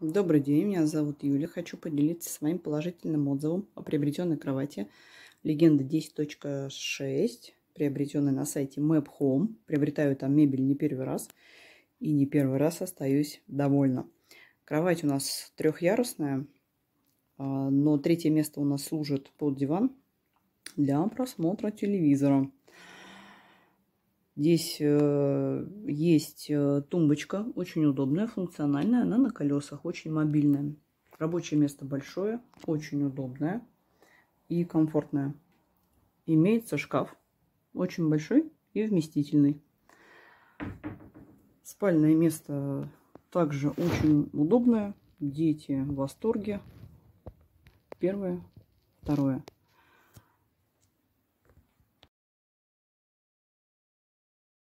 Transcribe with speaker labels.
Speaker 1: Добрый день, меня зовут
Speaker 2: Юля. Хочу поделиться с вами положительным отзывом о приобретенной кровати Легенда 10.6, приобретенной на сайте Map Home. Приобретаю там мебель не первый раз и не первый раз остаюсь довольна. Кровать у нас трехъярусная, а, но третье место у нас служит под диван для просмотра телевизора. Здесь э, есть э, тумбочка, очень удобная, функциональная, она на колесах, очень мобильная. Рабочее место большое, очень удобное и комфортное. Имеется шкаф, очень большой и вместительный. Спальное место также очень удобное. Дети в восторге. Первое, второе.